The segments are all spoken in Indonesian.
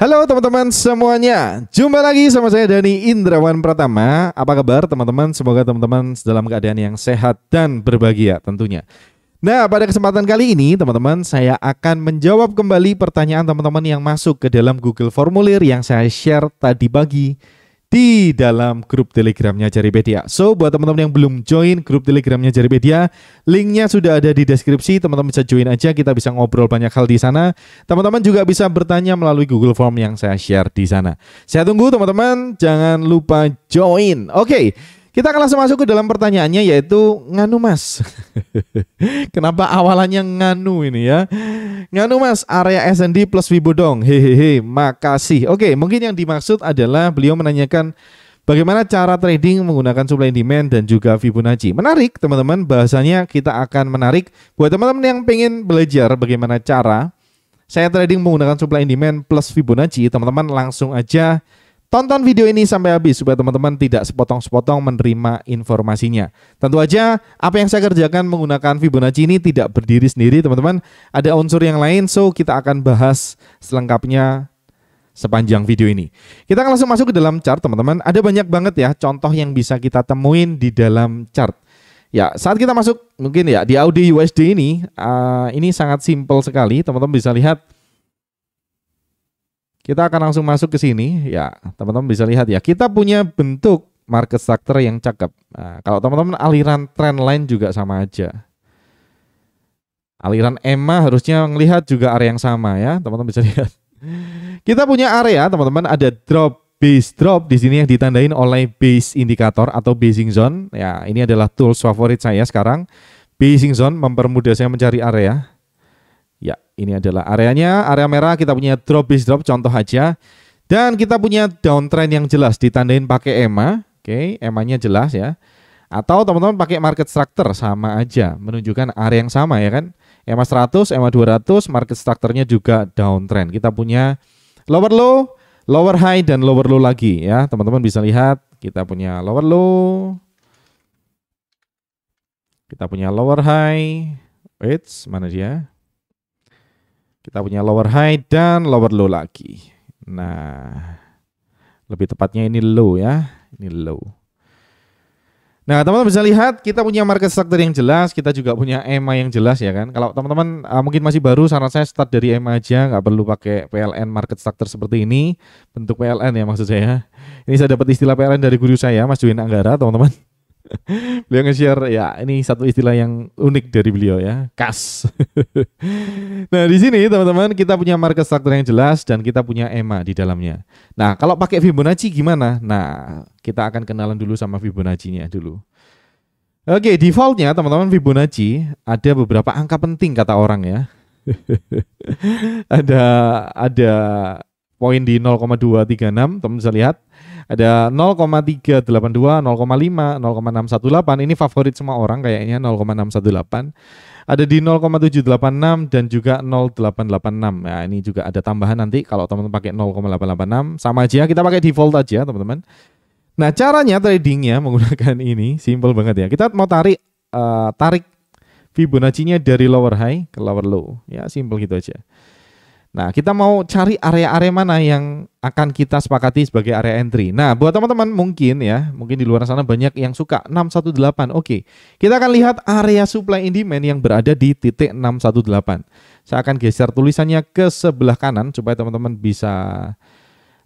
Halo teman-teman semuanya, jumpa lagi sama saya Dani Indrawan Pratama. Apa kabar teman-teman? Semoga teman-teman dalam keadaan yang sehat dan berbahagia tentunya. Nah, pada kesempatan kali ini teman-teman saya akan menjawab kembali pertanyaan teman-teman yang masuk ke dalam Google Formulir yang saya share tadi pagi di dalam grup telegramnya Jaripedia. So, buat teman-teman yang belum join grup telegramnya Jaripedia, linknya sudah ada di deskripsi, teman-teman bisa join aja, kita bisa ngobrol banyak hal di sana. Teman-teman juga bisa bertanya melalui Google Form yang saya share di sana. Saya tunggu teman-teman, jangan lupa join. Oke, okay. Kita akan langsung masuk ke dalam pertanyaannya yaitu nganu mas. Kenapa awalannya nganu ini ya? Nganu mas, area SND plus dong. Hehehe, makasih. Oke, mungkin yang dimaksud adalah beliau menanyakan bagaimana cara trading menggunakan supply and demand dan juga Fibonacci. Menarik teman-teman, bahasanya kita akan menarik buat teman-teman yang pengen belajar bagaimana cara saya trading menggunakan supply and demand plus Fibonacci, teman-teman langsung aja Tonton video ini sampai habis supaya teman-teman tidak sepotong-sepotong menerima informasinya. Tentu aja apa yang saya kerjakan menggunakan Fibonacci ini tidak berdiri sendiri teman-teman. Ada unsur yang lain so kita akan bahas selengkapnya sepanjang video ini. Kita akan langsung masuk ke dalam chart teman-teman. Ada banyak banget ya contoh yang bisa kita temuin di dalam chart. Ya, saat kita masuk mungkin ya di Audi USD ini uh, ini sangat simpel sekali teman-teman bisa lihat kita akan langsung masuk ke sini ya. Teman-teman bisa lihat ya. Kita punya bentuk market structure yang cakep. Nah, kalau teman-teman aliran trendline juga sama aja. Aliran EMA harusnya melihat juga area yang sama ya, teman-teman bisa lihat. Kita punya area, teman-teman ada drop base drop di sini yang ditandain oleh base indikator atau basing zone. Ya, ini adalah tools favorit saya sekarang. Basing zone mempermudah saya mencari area. Ya, ini adalah areanya. Area merah kita punya drop bis drop contoh aja. Dan kita punya downtrend yang jelas ditandain pakai EMA. Oke, okay, e EMA-nya jelas ya. Atau teman-teman pakai market structure sama aja, menunjukkan area yang sama ya kan. EMA 100, EMA 200, market structure-nya juga downtrend. Kita punya lower low, lower high dan lower low lagi ya. Teman-teman bisa lihat kita punya lower low. Kita punya lower high. Wait, mana dia? Kita punya lower high dan lower low lagi. Nah, lebih tepatnya ini low ya, ini low. Nah, teman-teman bisa lihat kita punya market structure yang jelas, kita juga punya EMA yang jelas ya kan. Kalau teman-teman uh, mungkin masih baru, saran saya start dari EMA aja, nggak perlu pakai PLN market structure seperti ini, bentuk PLN ya maksud saya. Ini saya dapat istilah PLN dari guru saya, Mas Duin Anggara, teman-teman. beliau nge-share ya ini satu istilah yang unik dari beliau ya, kas. nah, di sini teman-teman kita punya market structure yang jelas dan kita punya EMA di dalamnya. Nah, kalau pakai Fibonacci gimana? Nah, kita akan kenalan dulu sama Fibonacci-nya dulu. Oke, defaultnya teman-teman Fibonacci ada beberapa angka penting kata orang ya. ada ada poin di 0,236 teman bisa lihat ada 0,382, 0,5, 0,618 ini favorit semua orang kayaknya 0,618 ada di 0,786 dan juga 0886 nah ini juga ada tambahan nanti kalau teman-teman pakai 0,886 sama aja kita pakai default aja teman-teman nah caranya tradingnya menggunakan ini simple banget ya kita mau tarik uh, tarik Fibonacci-nya dari lower high ke lower low ya simple gitu aja Nah, kita mau cari area-area mana yang akan kita sepakati sebagai area entry. Nah, buat teman-teman mungkin ya, mungkin di luar sana banyak yang suka 618. Oke, kita akan lihat area supply and demand yang berada di titik 618. Saya akan geser tulisannya ke sebelah kanan supaya teman-teman bisa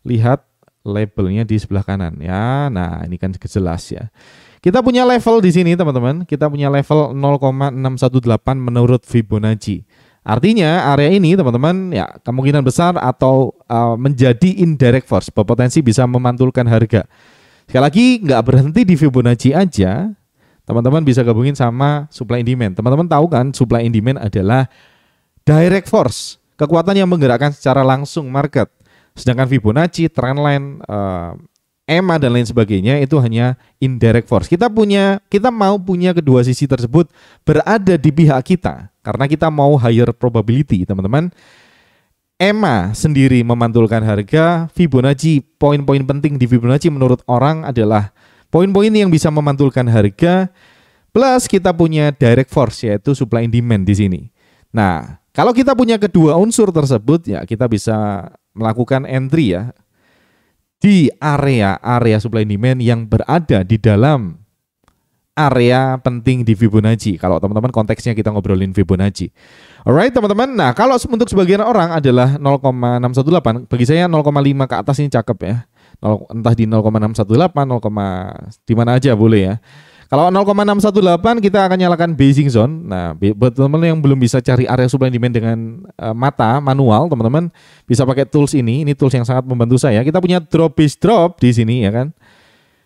lihat labelnya di sebelah kanan ya. Nah, ini kan jelas ya. Kita punya level di sini teman-teman. Kita punya level 0,618 menurut Fibonacci. Artinya area ini teman-teman ya kemungkinan besar atau uh, menjadi indirect force berpotensi bisa memantulkan harga. Sekali lagi nggak berhenti di Fibonacci aja, teman-teman bisa gabungin sama supply and demand. Teman-teman tahu kan supply and demand adalah direct force, kekuatan yang menggerakkan secara langsung market. Sedangkan Fibonacci, trendline, uh, EMA dan lain sebagainya itu hanya indirect force. Kita punya, kita mau punya kedua sisi tersebut berada di pihak kita karena kita mau higher probability, teman-teman. Emma sendiri memantulkan harga Fibonacci. Poin-poin penting di Fibonacci menurut orang adalah poin-poin yang bisa memantulkan harga plus kita punya direct force yaitu supply and demand di sini. Nah, kalau kita punya kedua unsur tersebut ya kita bisa melakukan entry ya di area-area supply and demand yang berada di dalam area penting di Fibonacci. Kalau teman-teman konteksnya kita ngobrolin Fibonacci. Alright teman-teman. Nah kalau untuk sebagian orang adalah 0,618. Bagi saya 0,5 ke atas ini cakep ya. Entah di 0,618, 0, di mana aja boleh ya. Kalau 0,618 kita akan nyalakan Beijing Zone. Nah, buat teman-teman yang belum bisa cari area supply demand dengan uh, mata manual, teman-teman bisa pakai tools ini. Ini tools yang sangat membantu saya. Kita punya drop base drop di sini ya kan.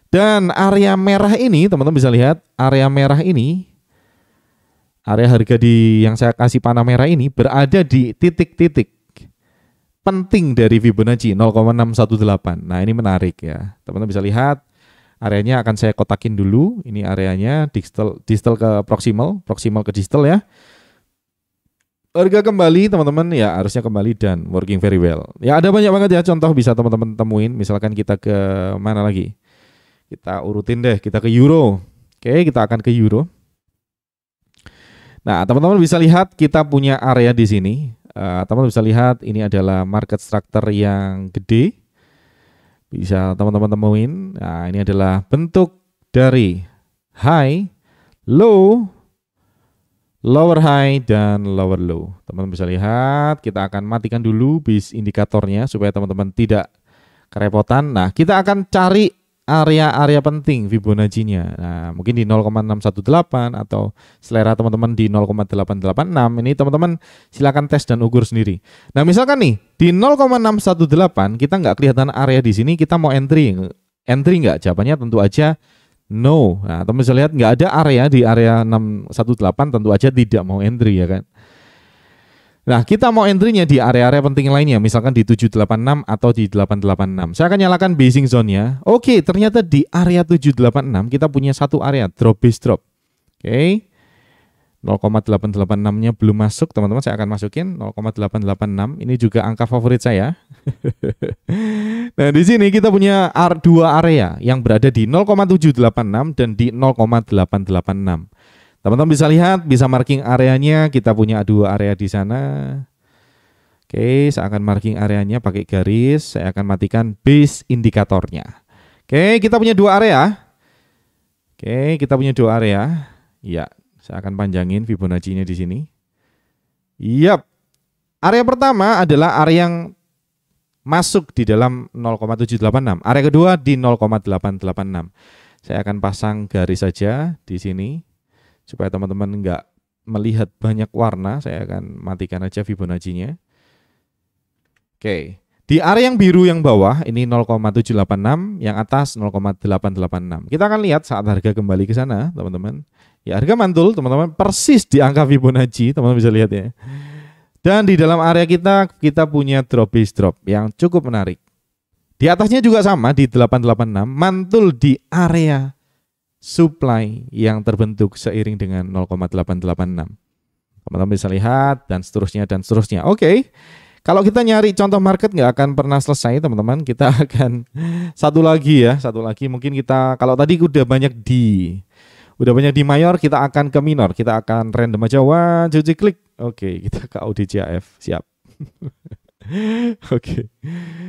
Dan area merah ini, teman-teman bisa lihat, area merah ini area harga di yang saya kasih panah merah ini berada di titik-titik penting dari Fibonacci 0,618. Nah, ini menarik ya. Teman-teman bisa lihat areanya akan saya kotakin dulu. Ini areanya distal distal ke proximal, proximal ke distal ya. Harga kembali teman-teman ya harusnya kembali dan working very well. Ya ada banyak banget ya contoh bisa teman-teman temuin. Misalkan kita ke mana lagi? Kita urutin deh, kita ke euro. Oke, kita akan ke euro. Nah, teman-teman bisa lihat kita punya area di sini. teman eh, teman-teman bisa lihat ini adalah market structure yang gede. Bisa teman-teman temuin. Nah, ini adalah bentuk dari high, low, lower high dan lower low. Teman-teman bisa lihat, kita akan matikan dulu bis indikatornya supaya teman-teman tidak kerepotan. Nah, kita akan cari area-area penting Fibonacci-nya. Nah, mungkin di 0,618 atau selera teman-teman di 0,886 ini teman-teman silakan tes dan ukur sendiri. Nah, misalkan nih di 0,618 kita nggak kelihatan area di sini, kita mau entry. Entry nggak? Jawabannya tentu aja no. Nah, teman bisa lihat nggak ada area di area 618 tentu aja tidak mau entry ya kan. Nah, kita mau entry-nya di area-area penting lainnya, misalkan di 786 atau di 886. Saya akan nyalakan basing zone-nya. Oke, ternyata di area 786 kita punya satu area, drop base drop. Oke. 0,886-nya belum masuk, teman-teman saya akan masukin 0,886. Ini juga angka favorit saya. nah, di sini kita punya r dua area yang berada di 0,786 dan di 0,886. Teman-teman bisa lihat, bisa marking areanya. Kita punya dua area di sana. Oke, saya akan marking areanya pakai garis. Saya akan matikan base indikatornya. Oke, kita punya dua area. Oke, kita punya dua area. Ya, saya akan panjangin Fibonacci-nya di sini. Yap. Area pertama adalah area yang masuk di dalam 0,786. Area kedua di 0,886. Saya akan pasang garis saja di sini supaya teman-teman nggak melihat banyak warna saya akan matikan aja Fibonacci-nya oke Di area yang biru yang bawah ini 0,786, yang atas 0,886. Kita akan lihat saat harga kembali ke sana, teman-teman. Ya, harga mantul, teman-teman, persis di angka Fibonacci, teman-teman bisa lihat ya. Dan di dalam area kita kita punya drop base drop yang cukup menarik. Di atasnya juga sama di 886, mantul di area supply yang terbentuk seiring dengan 0,886. Teman-teman bisa lihat dan seterusnya dan seterusnya. Oke. Okay. Kalau kita nyari contoh market nggak akan pernah selesai teman-teman. Kita akan satu lagi ya, satu lagi mungkin kita kalau tadi udah banyak di udah banyak di mayor kita akan ke minor. Kita akan random aja wah cuci klik. Oke, okay, kita ke AUDJF. Siap. Oke. okay.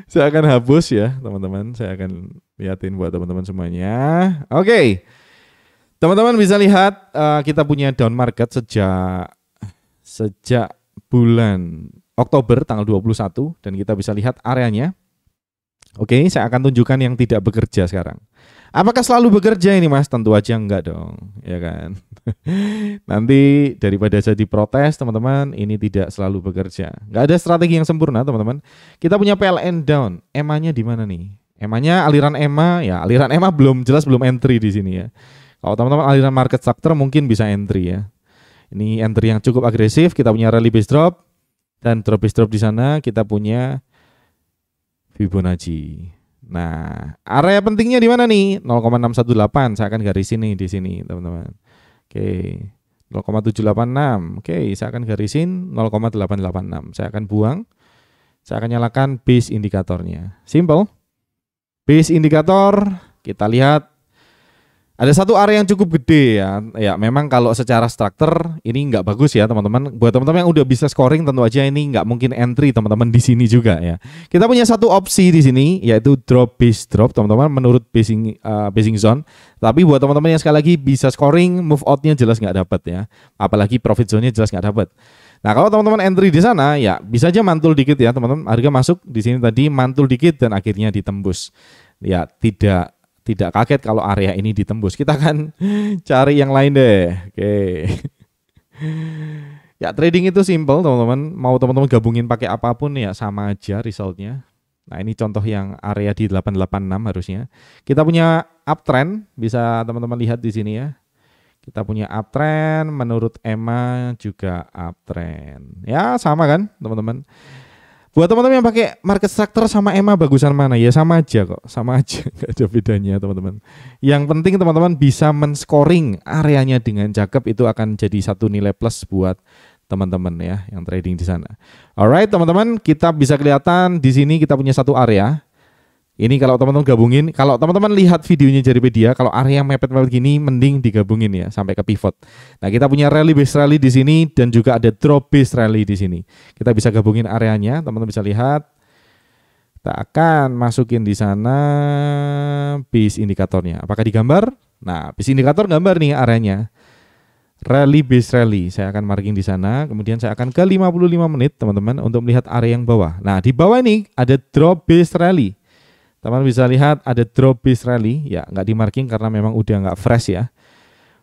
Saya akan hapus ya, teman-teman. Saya akan liatin buat teman-teman semuanya. Oke. Okay. Teman-teman bisa lihat uh, kita punya down market sejak sejak bulan Oktober tanggal 21 dan kita bisa lihat areanya. Oke, saya akan tunjukkan yang tidak bekerja sekarang. Apakah selalu bekerja ini Mas? Tentu aja enggak dong, ya kan? Nanti daripada jadi protes teman-teman, ini tidak selalu bekerja. Enggak ada strategi yang sempurna teman-teman. Kita punya PLN down, emanya di mana nih? emanya aliran EMA, ya aliran EMA belum jelas belum entry di sini ya. Kalau teman-teman aliran market structure mungkin bisa entry ya. Ini entry yang cukup agresif, kita punya rally base drop dan drop base drop di sana kita punya Fibonacci. Nah, area pentingnya di mana nih? 0,618. Saya akan garis ini di sini, teman-teman. Oke. 0,786. Oke, saya akan garisin 0,886. Saya akan buang. Saya akan nyalakan base indikatornya. Simple. Base indikator kita lihat ada satu area yang cukup gede ya. Ya, memang kalau secara struktur ini nggak bagus ya teman-teman. Buat teman-teman yang udah bisa scoring tentu aja ini nggak mungkin entry teman-teman di sini juga ya. Kita punya satu opsi di sini yaitu drop base drop teman-teman menurut basing uh, basing zone. Tapi buat teman-teman yang sekali lagi bisa scoring move outnya jelas nggak dapat ya. Apalagi profit zone-nya jelas nggak dapat. Nah kalau teman-teman entry di sana ya bisa aja mantul dikit ya teman-teman. Harga masuk di sini tadi mantul dikit dan akhirnya ditembus. Ya tidak tidak kaget kalau area ini ditembus. Kita akan cari yang lain deh. Oke. ya trading itu simple teman-teman. Mau teman-teman gabungin pakai apapun ya sama aja resultnya. Nah ini contoh yang area di 886 harusnya. Kita punya uptrend, bisa teman-teman lihat di sini ya. Kita punya uptrend, menurut Emma juga uptrend. Ya sama kan teman-teman. Buat teman-teman yang pakai market structure sama EMA bagusan mana? Ya sama aja kok, sama aja, nggak ada bedanya teman-teman. Yang penting teman-teman bisa menscoring areanya dengan cakep itu akan jadi satu nilai plus buat teman-teman ya yang trading di sana. Alright teman-teman, kita bisa kelihatan di sini kita punya satu area ini kalau teman-teman gabungin, kalau teman-teman lihat videonya dari media, kalau area mepet-mepet gini mending digabungin ya sampai ke pivot. Nah, kita punya rally base rally di sini dan juga ada drop base rally di sini. Kita bisa gabungin areanya, teman-teman bisa lihat. Kita akan masukin di sana base indikatornya. Apakah digambar? Nah, base indikator gambar nih areanya. Rally base rally, saya akan marking di sana. Kemudian saya akan ke 55 menit teman-teman untuk melihat area yang bawah. Nah, di bawah ini ada drop base rally. Teman bisa lihat ada drop base rally, ya nggak di marking karena memang udah nggak fresh ya.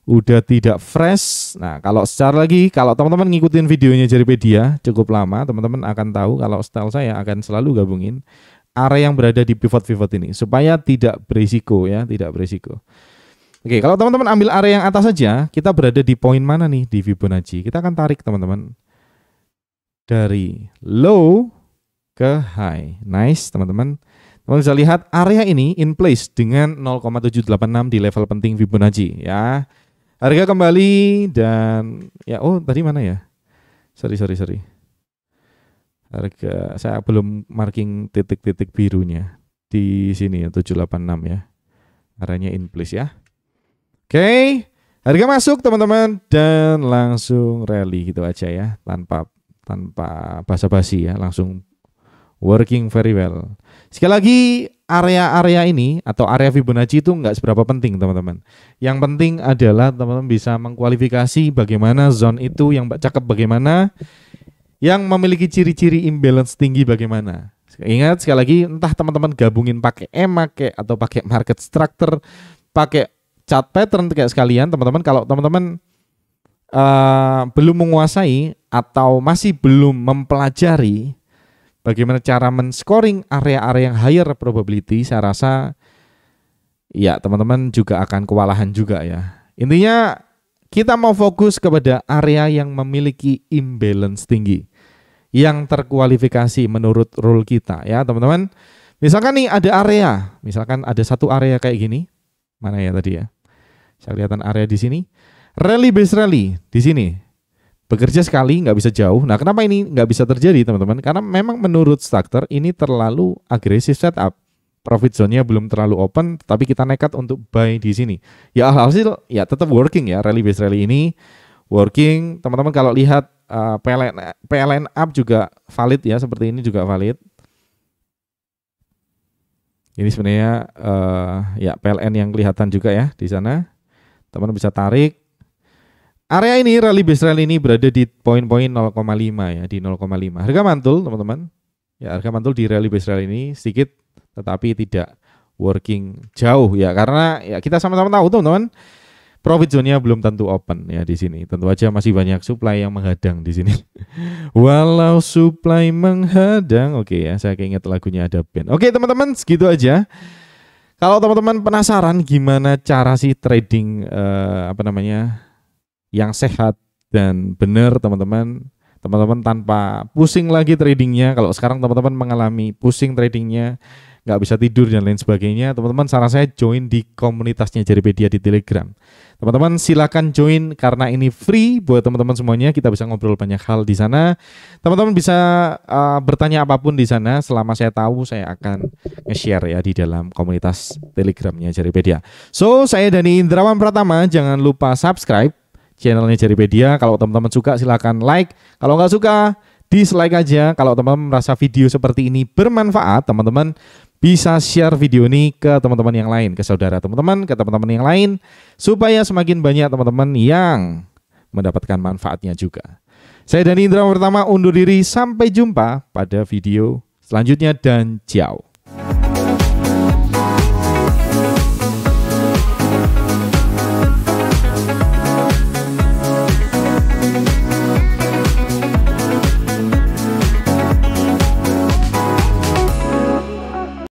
Udah tidak fresh. Nah, kalau secara lagi, kalau teman-teman ngikutin videonya media cukup lama, teman-teman akan tahu kalau style saya akan selalu gabungin area yang berada di pivot-pivot ini supaya tidak berisiko ya, tidak berisiko. Oke, kalau teman-teman ambil area yang atas saja, kita berada di poin mana nih di Fibonacci? Kita akan tarik teman-teman dari low ke high. Nice, teman-teman. Kalau bisa lihat area ini in place dengan 0,786 di level penting Fibonacci ya. Harga kembali dan ya oh tadi mana ya? Sorry sorry sorry. Harga saya belum marking titik-titik birunya di sini ya 786 ya. Areanya in place ya. Oke. Harga masuk teman-teman dan langsung rally gitu aja ya tanpa tanpa basa-basi ya langsung working very well. Sekali lagi area-area ini atau area Fibonacci itu nggak seberapa penting teman-teman. Yang penting adalah teman-teman bisa mengkualifikasi bagaimana zone itu yang cakep bagaimana, yang memiliki ciri-ciri imbalance tinggi bagaimana. Ingat sekali lagi entah teman-teman gabungin pakai EMA kayak atau pakai market structure, pakai chart pattern kayak sekalian teman-teman kalau teman-teman uh, belum menguasai atau masih belum mempelajari bagaimana cara men-scoring area-area yang higher probability saya rasa ya teman-teman juga akan kewalahan juga ya. Intinya kita mau fokus kepada area yang memiliki imbalance tinggi yang terkualifikasi menurut rule kita ya teman-teman. Misalkan nih ada area, misalkan ada satu area kayak gini. Mana ya tadi ya? Saya kelihatan area di sini. Rally base rally di sini bekerja sekali nggak bisa jauh. Nah, kenapa ini nggak bisa terjadi, teman-teman? Karena memang menurut Starter ini terlalu agresif setup. Profit zone-nya belum terlalu open, tapi kita nekat untuk buy di sini. Ya alhasil ya tetap working ya rally base rally ini working. Teman-teman kalau lihat uh, PLN PLN up juga valid ya seperti ini juga valid. Ini sebenarnya uh, ya PLN yang kelihatan juga ya di sana. teman Teman bisa tarik Area ini rally base rally ini berada di poin-poin 0,5 ya, di 0,5. Harga mantul, teman-teman. Ya, harga mantul di rally base rally ini sedikit tetapi tidak working jauh ya karena ya kita sama-sama tahu teman-teman profit zone-nya belum tentu open ya di sini. Tentu aja masih banyak supply yang menghadang di sini. Walau supply menghadang. Oke okay ya, saya keinget lagunya ada band. Oke, okay, teman-teman, segitu aja. Kalau teman-teman penasaran gimana cara sih trading eh, apa namanya? yang sehat dan benar teman-teman teman-teman tanpa pusing lagi tradingnya kalau sekarang teman-teman mengalami pusing tradingnya nggak bisa tidur dan lain sebagainya teman-teman saran saya join di komunitasnya Jaripedia di Telegram teman-teman silakan join karena ini free buat teman-teman semuanya kita bisa ngobrol banyak hal di sana teman-teman bisa uh, bertanya apapun di sana selama saya tahu saya akan nge-share ya di dalam komunitas Telegramnya Jaripedia so saya Dani Indrawan Pratama jangan lupa subscribe channelnya Jaripedia. Kalau teman-teman suka silahkan like. Kalau nggak suka dislike aja. Kalau teman-teman merasa video seperti ini bermanfaat, teman-teman bisa share video ini ke teman-teman yang lain, ke saudara teman-teman, ke teman-teman yang lain, supaya semakin banyak teman-teman yang mendapatkan manfaatnya juga. Saya Dani Indra pertama undur diri, sampai jumpa pada video selanjutnya dan ciao.